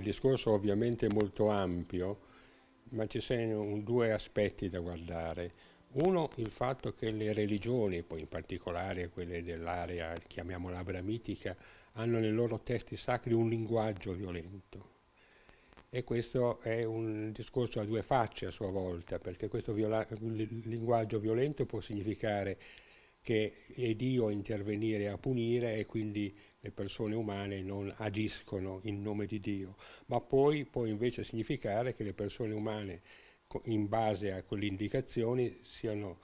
il discorso ovviamente è molto ampio, ma ci sono due aspetti da guardare. Uno, il fatto che le religioni, poi in particolare quelle dell'area, chiamiamola abramitica, hanno nei loro testi sacri un linguaggio violento. E questo è un discorso a due facce a sua volta, perché questo linguaggio violento può significare che è Dio a intervenire a punire e quindi le persone umane non agiscono in nome di Dio, ma poi può invece significare che le persone umane in base a quelle indicazioni siano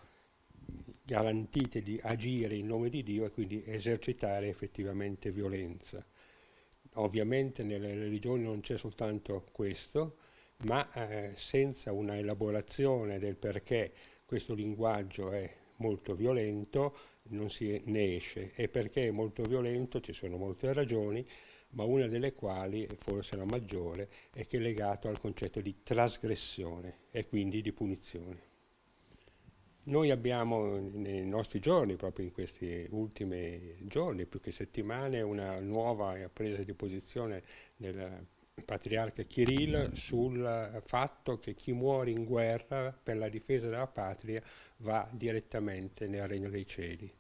garantite di agire in nome di Dio e quindi esercitare effettivamente violenza. Ovviamente nelle religioni non c'è soltanto questo, ma eh, senza una elaborazione del perché questo linguaggio è molto violento, non si ne esce. E perché è molto violento ci sono molte ragioni, ma una delle quali, forse la maggiore, è che è legato al concetto di trasgressione e quindi di punizione. Noi abbiamo nei nostri giorni, proprio in questi ultimi giorni, più che settimane, una nuova presa di posizione nella patriarca Kirill mm. sul fatto che chi muore in guerra per la difesa della patria va direttamente nel regno dei cieli.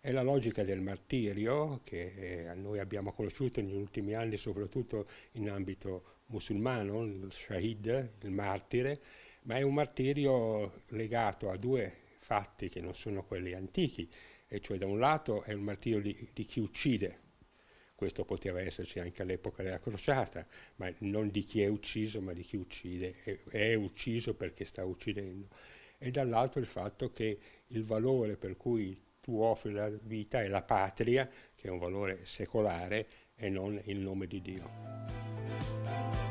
È la logica del martirio che eh, noi abbiamo conosciuto negli ultimi anni, soprattutto in ambito musulmano, il shahid, il martire, ma è un martirio legato a due fatti che non sono quelli antichi, e cioè da un lato è il martirio di, di chi uccide, questo poteva esserci anche all'epoca della crociata, ma non di chi è ucciso, ma di chi uccide. È, è ucciso perché sta uccidendo. E dall'altro il fatto che il valore per cui tu offri la vita è la patria, che è un valore secolare, e non il nome di Dio.